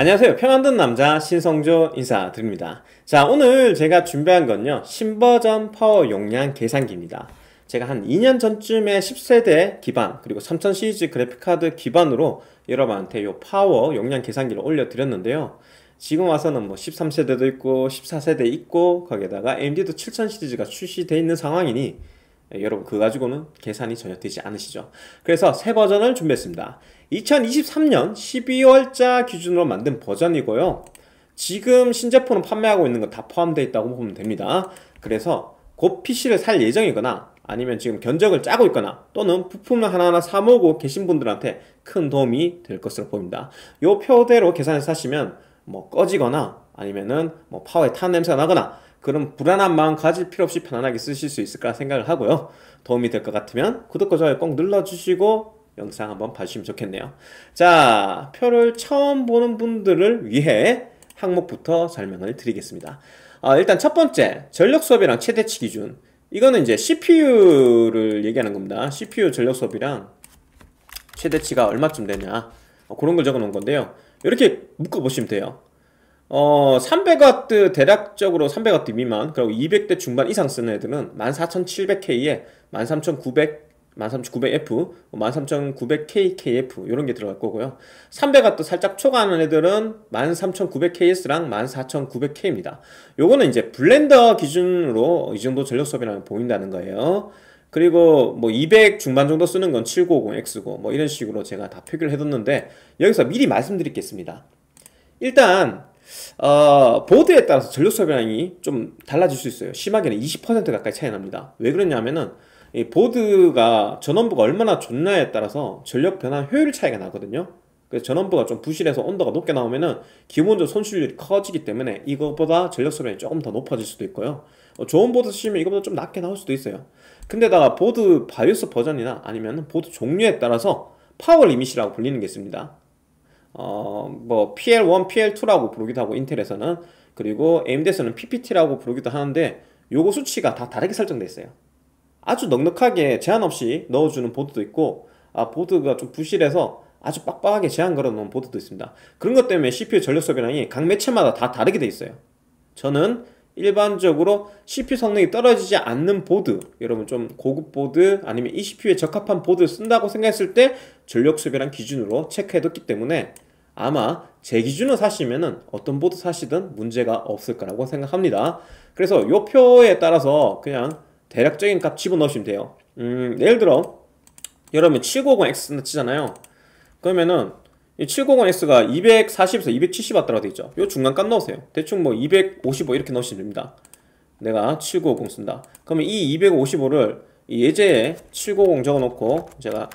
안녕하세요. 평안든 남자 신성조 인사드립니다. 자, 오늘 제가 준비한 건요. 신버전 파워 용량 계산기입니다. 제가 한 2년 전쯤에 10세대 기반 그리고 3000 시리즈 그래픽카드 기반으로 여러분한테 요 파워 용량 계산기를 올려드렸는데요. 지금 와서는 뭐 13세대도 있고 14세대 있고 거기에다가 AMD도 7000 시리즈가 출시되어 있는 상황이니 예, 여러분 그거 가지고는 계산이 전혀 되지 않으시죠 그래서 새 버전을 준비했습니다 2023년 12월자 기준으로 만든 버전이고요 지금 신제품을 판매하고 있는 건 다 포함되어 있다고 보면 됩니다 그래서 곧 PC를 살 예정이거나 아니면 지금 견적을 짜고 있거나 또는 부품을 하나하나 사모고 계신 분들한테 큰 도움이 될 것으로 보입니다 요 표대로 계산해서 하시면 뭐 꺼지거나 아니면은 뭐 파워에 탄 냄새가 나거나 그런 불안한 마음 가질 필요 없이 편안하게 쓰실 수 있을까 생각을 하고요. 도움이 될 것 같으면 구독과 좋아요 꼭 눌러주시고 영상 한번 봐주시면 좋겠네요. 자, 표를 처음 보는 분들을 위해 항목부터 설명을 드리겠습니다. 아, 일단 첫 번째, 전력 수업이랑 최대치 기준. 이거는 이제 CPU를 얘기하는 겁니다. CPU 전력 수업이랑 최대치가 얼마쯤 되냐. 어, 그런 걸 적어 놓은 건데요. 이렇게 묶어보시면 돼요. 어, 300W 대략적으로 300W 미만 그리고 200대 중반 이상 쓰는 애들은 14700K에 13900 13900F, 13900KKF 이런 게 들어갈 거고요. 300W 살짝 초과하는 애들은 13900KS랑 14900K입니다. 요거는 이제 블렌더 기준으로 이 정도 전력 소비량 보인다는 거예요. 그리고 뭐 200 중반 정도 쓰는 건 7950X고 뭐 이런 식으로 제가 다 표기를 해뒀는데 여기서 미리 말씀드리겠습니다. 일단 어, 보드에 따라서 전력 소비량이 좀 달라질 수 있어요. 심하게는 20% 가까이 차이 납니다. 왜 그러냐면은 이 보드가 전원부가 얼마나 좋냐에 따라서 전력 변화 효율 차이가 나거든요. 그래서 전원부가 좀 부실해서 온도가 높게 나오면은 기본적으로 손실률이 커지기 때문에 이것보다 전력 소비량이 조금 더 높아질 수도 있고요. 어, 좋은 보드 쓰시면 이것보다 좀 낮게 나올 수도 있어요. 근데다가 보드 바이오스 버전이나 아니면 보드 종류에 따라서 파워 리밋이라고 불리는 게 있습니다. 어, 뭐 PL1, PL2라고 부르기도 하고 인텔에서는 그리고 AMD에서는 PPT라고 부르기도 하는데 요거 수치가 다 다르게 설정되어 있어요. 아주 넉넉하게 제한 없이 넣어주는 보드도 있고 아 보드가 좀 부실해서 아주 빡빡하게 제한 걸어놓은 보드도 있습니다. 그런 것 때문에 CPU 전력 소비량이 각 매체마다 다 다르게 돼 있어요. 저는 일반적으로 CPU 성능이 떨어지지 않는 보드 여러분 좀 고급 보드 아니면 이 CPU에 적합한 보드를 쓴다고 생각했을 때 전력 소비란 기준으로 체크해뒀기 때문에 아마 제 기준으로 사시면은 어떤 보드 사시든 문제가 없을 거라고 생각합니다 그래서 요 표에 따라서 그냥 대략적인 값 집어넣으시면 돼요 음 예를 들어 여러분 750X 치잖아요 그러면은 705X가 240에서 270 왔더라도 있죠. 이 중간 값 넣으세요. 대충 뭐 255 이렇게 넣으시면 됩니다. 내가 7950 쓴다. 그러면 이 255를 예제에 750 적어놓고 제가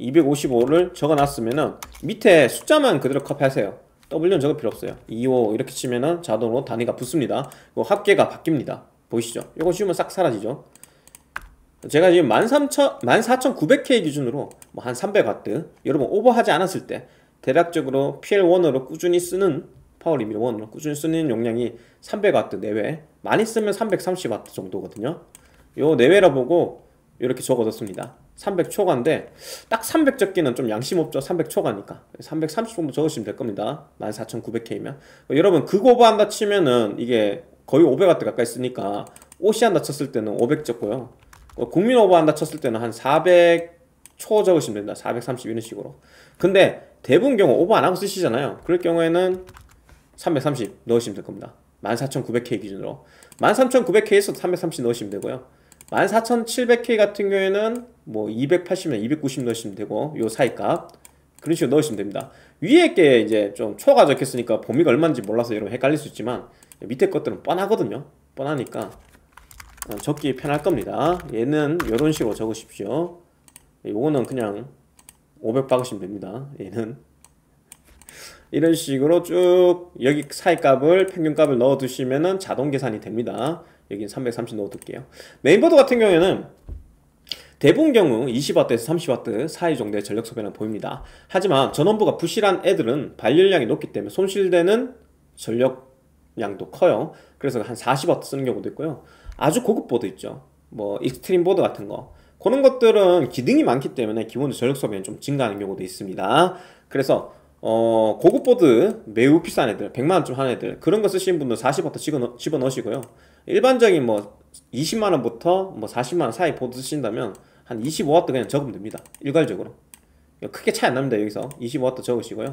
255를 적어놨으면은 밑에 숫자만 그대로 카피하세요. W는 적을 필요 없어요. 25 5 이렇게 치면은 자동으로 단위가 붙습니다. 합계가 바뀝니다. 보이시죠? 이거 쉬우면 싹 사라지죠? 제가 지금 13,000, 14,900K 기준으로 뭐한 300W 여러분 오버하지 않았을 때 대략적으로 PL1으로 꾸준히 쓰는 파워 리밀 1으로 꾸준히 쓰는 용량이 300W 내외 많이 쓰면 330W 정도거든요 요 내외라 보고 이렇게 적어뒀습니다 300초간인데 딱 300 적기는 좀 양심 없죠 300초가니까 330 정도 적으시면 될 겁니다 14,900K면 여러분 그거 오버한다 치면은 이게 거의 500W 가까이 쓰니까 오시 한다 쳤을 때는 500 적고요 어, 국민 오버한다 쳤을 때는 한 400초 적으시면 된다430 이런 식으로. 근데 대부분 경우 오버 안 하고 쓰시잖아요. 그럴 경우에는 330 넣으시면 될 겁니다. 14,900K 기준으로. 13,900K에서 330 넣으시면 되고요. 14,700K 같은 경우에는 뭐 280이나 290 넣으시면 되고 요 사이 값 그런 식으로 넣으시면 됩니다. 위에 게 이제 좀 초가 적혔으니까 범위가 얼마인지 몰라서 여러분 헷갈릴 수 있지만 밑에 것들은 뻔하거든요. 뻔하니까 어, 적기 편할 겁니다. 얘는 이런 식으로 적으십시오. 예, 요거는 그냥 500 박으시면 됩니다. 얘는 이런 식으로 쭉 여기 사이 값을 평균 값을 넣어 두시면은 자동 계산이 됩니다. 여긴 330 넣어 둘게요. 메인보드 같은 경우에는 대부분 경우 20W에서 30W 사이 정도의 전력 소비는 보입니다. 하지만 전원부가 부실한 애들은 발열량이 높기 때문에 손실되는 전력양도 커요. 그래서 한 40W 쓰는 경우도 있고요. 아주 고급 보드 있죠. 뭐 익스트림 보드 같은 거. 그런 것들은 기능이 많기 때문에 기본적으로 전력 소비는 좀 증가하는 경우도 있습니다. 그래서 어, 고급 보드 매우 비싼 애들, 100만원쯤 하는 애들 그런 거 쓰시는 분들 40부터 집어넣으시고요. 일반적인 뭐 20만원부터 뭐 40만원 사이 보드 쓰신다면 한 25W 그냥 적으면 됩니다. 일괄적으로. 크게 차이 안 납니다 여기서 25W 적으시고요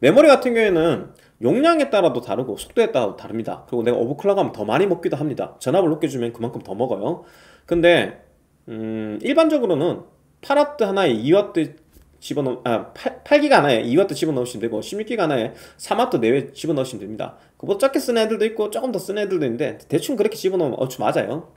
메모리 같은 경우에는 용량에 따라도 다르고 속도에 따라 도 다릅니다 그리고 내가 오버클럭하면 더 많이 먹기도 합니다 전압을 높게 주면 그만큼 더 먹어요 근데 음, 일반적으로는 8W 하나에 2W 집어넣, 아, 8, 기가 하나에 2W 집어넣으시면 되고, 16기가 하나에 3W 내외 집어넣으시면 됩니다. 그보다 작게 쓰는 애들도 있고, 조금 더 쓰는 애들도 있는데, 대충 그렇게 집어넣으면 어추 맞아요.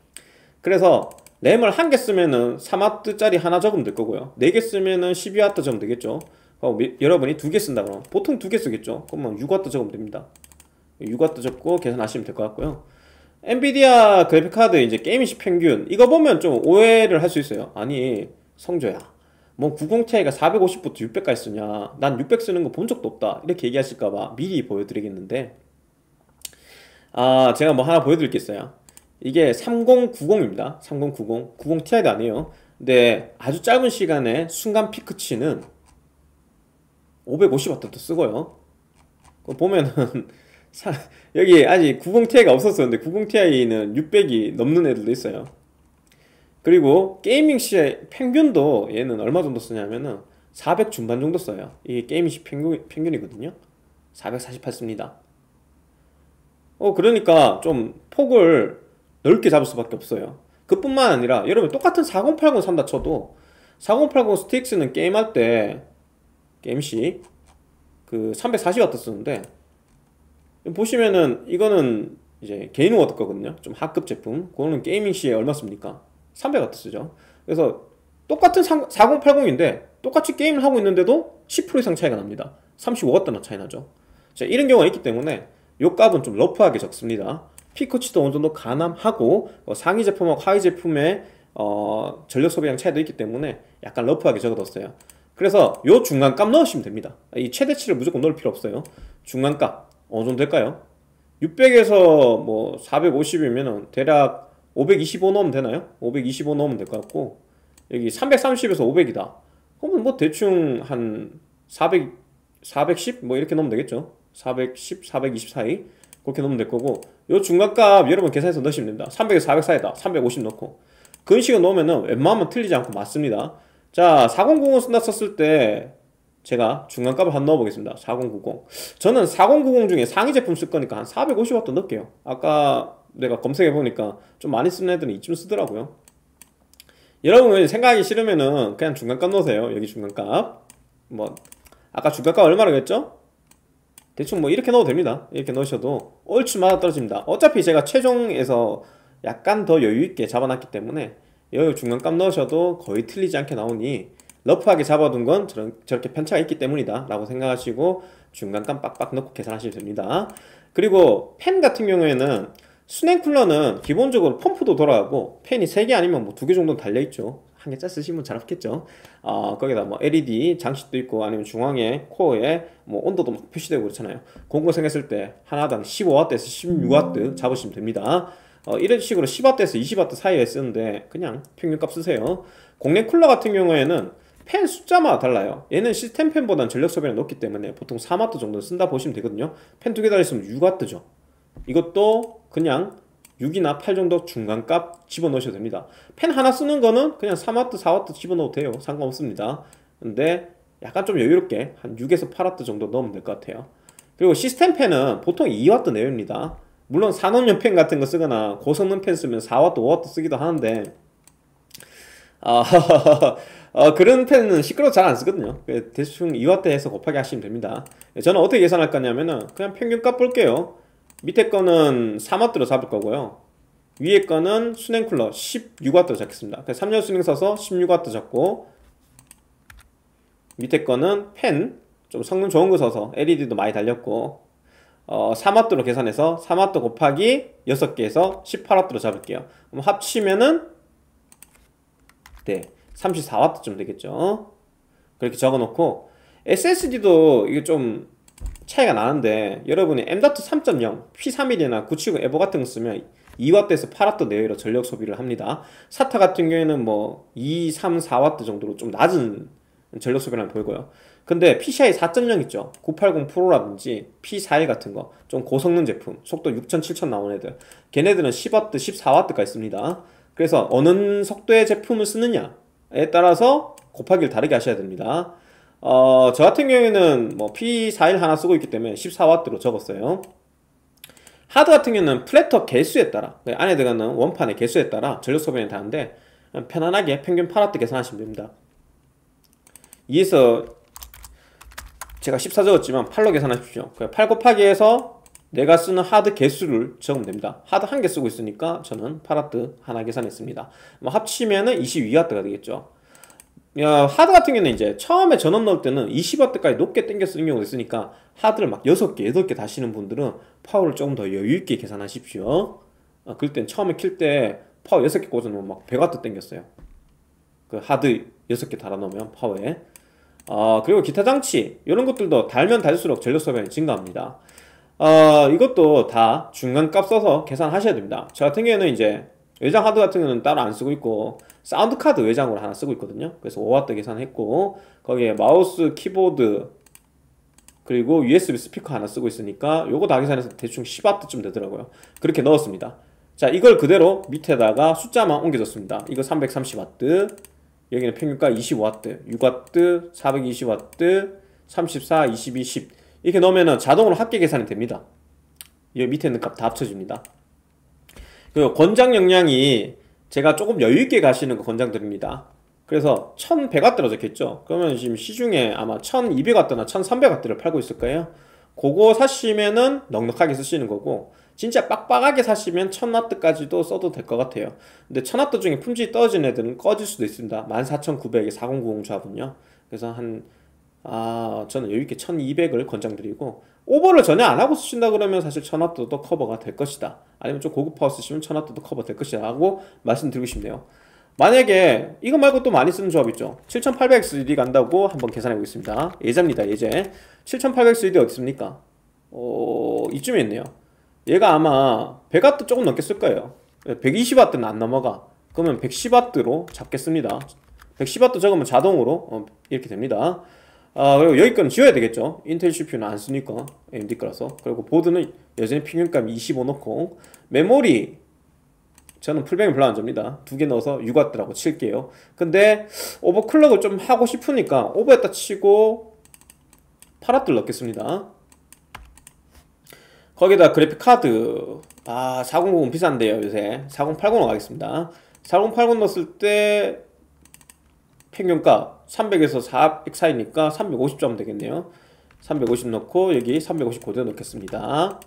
그래서, 램을 한 개 쓰면은 3와트짜리 하나 적으면 될 거고요. 네 개 쓰면은 12와트 정도 되겠죠. 어, 여러분이 두 개 쓴다 그러면 보통 두 개 쓰겠죠. 그러면 6와트 적으면 됩니다. 6와트 적고 계산하시면 될 것 같고요. 엔비디아 그래픽카드 이제 게임시 평균 이거 보면 좀 오해를 할 수 있어요. 아니 성조야. 뭐 90ti가 450부터 600까지 쓰냐 난 600 쓰는 거 본 적도 없다 이렇게 얘기하실까봐 미리 보여드리겠는데 아 제가 뭐 하나 보여드릴게 어요 이게 3090입니다. 3090. 90ti도 아니에요. 근데 아주 짧은 시간에 순간 피크치는 550W도 쓰고요. 보면은 사, 여기 아직 90ti가 없었었는데 90ti는 600이 넘는 애들도 있어요. 그리고 게이밍 시의 평균도 얘는 얼마 정도 쓰냐면은 400 중반 정도 써요. 이게 게이밍시 평균, 평균이거든요. 448 씁니다. 어, 그러니까 좀 폭을 넓게 잡을 수밖에 없어요 그뿐만 아니라 여러분 똑같은 4080 산다 쳐도 4080 스틱스는 게임할 때 게임시 그 340W 쓰는데 보시면은 이거는 이제 개인 워드 거거든요 좀 하급 제품 그거는 게이밍 시에 얼마 씁니까? 300W 쓰죠 그래서 똑같은 4080인데 똑같이 게임을 하고 있는데도 10% 이상 차이가 납니다 30W나 차이 나죠 자, 이런 경우가 있기 때문에 요 값은 좀 러프하게 적습니다 피코치도 어느 정도 가남하고 어, 상위 제품하고 하위 제품의 어, 전력 소비량 차이도 있기 때문에 약간 러프하게 적어뒀어요. 그래서 요 중간값 넣으시면 됩니다. 이 최대치를 무조건 넣을 필요 없어요. 중간값 어느 정도 될까요? 600에서 뭐 450이면은 대략 525 넣으면 되나요? 525 넣으면 될 것 같고 여기 330에서 500이다. 그러면 뭐 대충 한 400, 410? 뭐 이렇게 넣으면 되겠죠? 410, 420 사이? 그렇게 넣으면 될 거고 요 중간값 여러분 계산해서 넣으시면 됩니다 300에서 400 사이다 350 넣고 근식을 넣으면은 웬만하면 틀리지 않고 맞습니다 자 4090을 쓴다 썼을 때 제가 중간값을 한 넣어보겠습니다 4090 저는 4090 중에 상위 제품 쓸 거니까 한 450W 넣을게요 아까 내가 검색해보니까 좀 많이 쓰는 애들은 이쯤 쓰더라고요 여러분 생각하기 싫으면은 그냥 중간값 넣으세요 여기 중간값 뭐 아까 중간값 얼마라그랬죠 대충 뭐 이렇게 넣어도 됩니다. 이렇게 넣으셔도 얼추 맞아 떨어집니다. 어차피 제가 최종에서 약간 더 여유있게 잡아놨기 때문에 여유 중간값 넣으셔도 거의 틀리지 않게 나오니 러프하게 잡아둔 건 저런, 저렇게 편차가 있기 때문이다 라고 생각하시고 중간값 빡빡 넣고 계산하시면 됩니다. 그리고 펜 같은 경우에는 수냉쿨러는 기본적으로 펌프도 돌아가고 펜이 3개 아니면 뭐 2개 정도는 달려있죠. 한 개 짜 쓰시면 잘 없겠죠. 어, 거기다 뭐 LED 장식도 있고 아니면 중앙에 코어에 뭐 온도도 막 표시되고 그렇잖아요. 공구 생겼을 때 하나당 15W에서 16W 음. 잡으시면 됩니다. 어, 이런 식으로 10W에서 20W 사이에 쓰는데 그냥 평균값 쓰세요. 공랭 쿨러 같은 경우에는 펜 숫자마다 달라요 얘는 시스템 펜보다는 전력 소비가 높기 때문에 보통 4 w 정도 쓴다 보시면 되거든요 펜 두개달있으면 6W죠 이것도 그냥 6이나 8 정도 중간값 집어넣으셔도 됩니다. 펜 하나 쓰는 거는 그냥 3와트, 4와트 집어넣어도 돼요. 상관없습니다. 근데 약간 좀 여유롭게 한 6에서 8와트 정도 넣으면 될 것 같아요. 그리고 시스템 펜은 보통 2와트 내외입니다. 물론 산업용 펜 같은 거 쓰거나 고성능 펜 쓰면 4와트, 5와트 쓰기도 하는데 아, 어, 그런 펜은 시끄러워 잘 안 쓰거든요. 그 대충 2와트에서 곱하기 하시면 됩니다. 저는 어떻게 계산할 거냐면은 그냥 평균값 볼게요. 밑에 거는 3W로 잡을 거고요. 위에 거는 수냉쿨러 16W 잡겠습니다. 3년 수냉 써서 16W 잡고 밑에 거는 펜 좀 성능 좋은 거 써서 LED도 많이 달렸고 어, 3W로 계산해서 3W 곱하기 6개에서 18W로 잡을게요. 그럼 합치면은 네, 34W쯤 되겠죠. 그렇게 적어놓고 SSD도 이게 좀 차이가 나는데 여러분이 M.2 3.0 P31이나 970 에버 같은 거 쓰면 2W에서 8W 내외로 전력 소비를 합니다 사타 같은 경우에는 뭐 2, 3, 4W 정도로 좀 낮은 전력 소비량 보이고요 근데 PCI 4.0 있죠 980 프로라든지 P41 같은 거 좀 고성능 제품 속도 6000, 7000나온 애들 걔네들은 10W, 1 4 w 가있습니다 그래서 어느 속도의 제품을 쓰느냐에 따라서 곱하기를 다르게 하셔야 됩니다 어, 저 같은 경우에는 뭐 P41 하나 쓰고 있기 때문에 14W로 적었어요. 하드 같은 경우는 플래터 개수에 따라 그 안에 들어가는 원판의 개수에 따라 전력 소비는 다른데 편안하게 평균 8W 계산하시면 됩니다. 이에서 제가 14 적었지만 8로 계산하십시오. 8 그러니까 곱하기 해서 내가 쓰는 하드 개수를 적으면 됩니다. 하드 한 개 쓰고 있으니까 저는 8W 하나 계산했습니다. 뭐 합치면은 22W가 되겠죠. 야, 하드 같은 경우는 이제 처음에 전원 넣을 때는 20W까지 높게 땡겨 쓰는 경우도 있으니까 하드를 막 6개, 8개 다시는 분들은 파워를 조금 더 여유있게 계산하십시오. 아, 그럴 땐 처음에 킬 때 파워 6개 꽂아놓으면 막 100W 땡겼어요. 그 하드 6개 달아놓으면 파워에. 아, 그리고 기타 장치, 이런 것들도 달면 달수록 전력 소비량이 증가합니다. 아, 이것도 다 중간 값 써서 계산하셔야 됩니다. 저 같은 경우에는 이제 외장 하드 같은 경우는 따로 안 쓰고 있고, 사운드 카드 외장으로 하나 쓰고 있거든요 그래서 5 w 계산했고 거기에 마우스 키보드 그리고 USB 스피커 하나 쓰고 있으니까 요거 다 계산해서 대충 10W쯤 되더라고요 그렇게 넣었습니다 자 이걸 그대로 밑에다가 숫자만 옮겨줬습니다 이거 330W 여기는 평균가 2 5 w 6W 420W 34 22 10 이렇게 넣으면 자동으로 합계 계산이 됩니다 이 밑에 있는 값 다 합쳐집니다 그리고 권장 역량이 제가 조금 여유있게 가시는 거 그 권장드립니다. 그래서 1100W라 적혀있죠? 그러면 지금 시중에 아마 1200W나 1300W를 팔고 있을 거예요. 그거 사시면은 넉넉하게 쓰시는 거고 진짜 빡빡하게 사시면 1000W까지도 써도 될 것 같아요. 근데 1000W 중에 품질이 떨어진 애들은 꺼질 수도 있습니다. 14,900에 4090 조합은요. 그래서 한, 아, 저는 여유있게 1200을 권장드리고 오버를 전혀 안 하고 쓰신다 그러면 사실 천화도도 커버가 될 것이다. 아니면 좀 고급 파워 쓰시면 천화도도 커버 될 것이다. 라고 말씀드리고 싶네요. 만약에 이거 말고 또 많이 쓰는 조합 있죠 7800XD 간다고 한번 계산해 보겠습니다 예제입니다 예제 7800XD 어디 있습니까? 어... 이쯤에 있네요 얘가 아마 100W 조금 넘게 쓸 거예요 120W는 안 넘어가 그러면 110W로 잡겠습니다 110W 적으면 자동으로 어, 이렇게 됩니다 아 그리고 여기 거는 지워야 되겠죠 인텔 CPU는 안 쓰니까 AMD 예, 네 거라서 그리고 보드는 여전히 평균값 25 넣고 메모리 저는 풀뱅이 별로 안 줍니다 두 개 넣어서 6W라고 칠게요 근데 오버클럭을 좀 하고 싶으니까 오버에다 치고 8W 넣겠습니다 거기다 그래픽 카드 아4090 비싼데요 요새 4080으로 가겠습니다 4080 넣었을 때 평균가 300에서 400 사이니까 350점 되겠네요. 350 넣고 여기 350 그대로 넣겠습니다.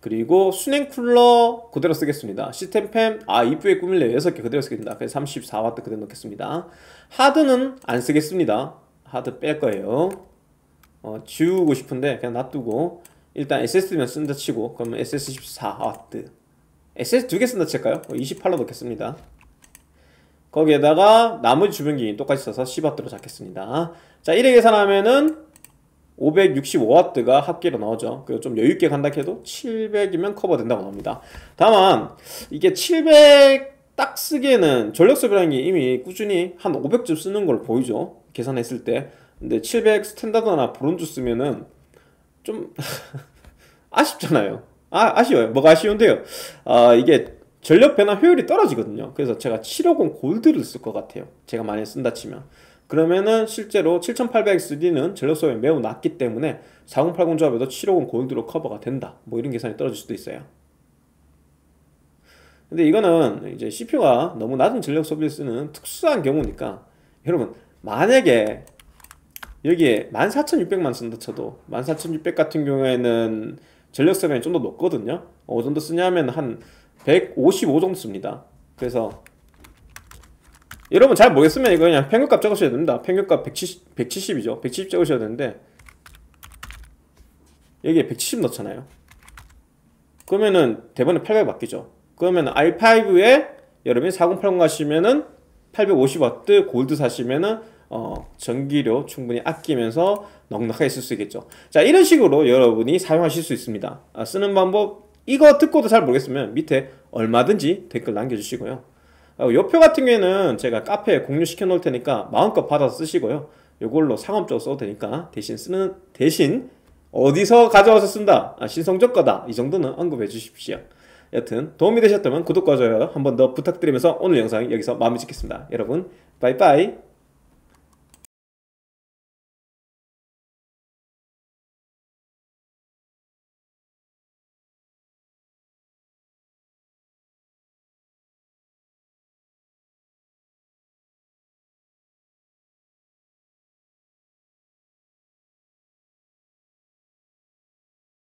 그리고 수냉 쿨러 그대로 쓰겠습니다. 시스템 팸, 아, 이쁘게 꾸밀래요. 6개 그대로 쓰겠습니다. 그래서 34W 그대로 넣겠습니다. 하드는 안 쓰겠습니다. 하드 뺄 거예요. 어, 지우고 싶은데 그냥 놔두고 일단 SSD면 쓴다 치고 그러면 SS14W SS 두개 쓴다 칠까요? 28로 어, 넣겠습니다. 거기에다가 나머지 주변 기인 똑같이 써서 10W로 잡겠습니다. 자, 1회 계산하면은 565W가 합계로 나오죠. 그리고 좀 여유있게 간다 해도 700이면 커버된다고 나옵니다. 다만, 이게 700 딱 쓰기에는 전력소비라는 게 이미 꾸준히 한 500쯤 쓰는 걸 보이죠. 계산했을 때. 근데 700 스탠다드나 브론즈 쓰면은 좀 아쉽잖아요. 아, 아쉬워요. 뭐가 아쉬운데요. 아, 이게 전력 변화 효율이 떨어지거든요. 그래서 제가 750 골드를 쓸 것 같아요. 제가 많이 쓴다 치면. 그러면은 실제로 7800XD는 전력 소요이 매우 낮기 때문에 4080 조합에도 750 골드로 커버가 된다. 뭐 이런 계산이 떨어질 수도 있어요. 근데 이거는 이제 CPU가 너무 낮은 전력 소비를 쓰는 특수한 경우니까 여러분 만약에 여기에 14600만 쓴다 쳐도 14600 같은 경우에는 전력 소비이 좀더 높거든요. 어, 어느 정도 쓰냐면 한155 정도 씁니다 그래서 여러분 잘 모르겠으면 이거 그냥 평균값 적으셔야 됩니다 평균값 170, 170이죠 170 적으셔야 되는데 여기에 170 넣잖아요 그러면은 대번에 800 바뀌죠 그러면 은 R5에 여러분이 4080 가시면은 850W 골드 사시면은 어, 전기료 충분히 아끼면서 넉넉하게 쓸 수 있겠죠 자 이런 식으로 여러분이 사용하실 수 있습니다 아, 쓰는 방법 이거 듣고도 잘 모르겠으면 밑에 얼마든지 댓글 남겨주시고요. 요표 어, 같은 경우에는 제가 카페에 공유시켜 놓을 테니까 마음껏 받아서 쓰시고요. 요걸로 상업적으로 써도 되니까 대신 쓰는 대신 어디서 가져와서 쓴다 아, 신성적 거다 이 정도는 언급해 주십시오. 여튼 도움이 되셨다면 구독과 좋아요 한 번 더 부탁드리면서 오늘 영상 여기서 마무리 짓겠습니다. 여러분 빠이빠이